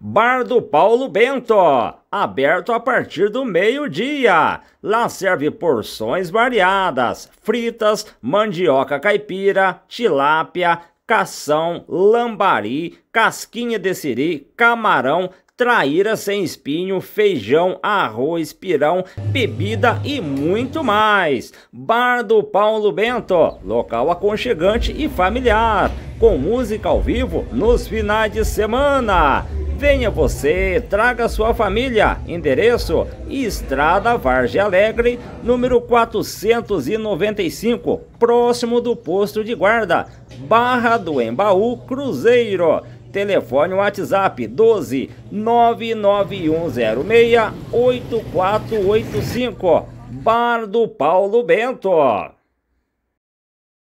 Bar do Paulo Bento, aberto a partir do meio-dia. Lá serve porções variadas: fritas, mandioca caipira, tilápia, cação, lambari, casquinha de siri, camarão, traíra sem espinho, feijão, arroz, pirão, bebida e muito mais. Bar do Paulo Bento, local aconchegante e familiar, com música ao vivo nos finais de semana. Venha você, traga sua família. Endereço: Estrada Varge Alegre, número 495, próximo do posto de guarda, Barra do Embaú, Cruzeiro. Telefone WhatsApp 12 99106 8485, Bar do Paulo Bento.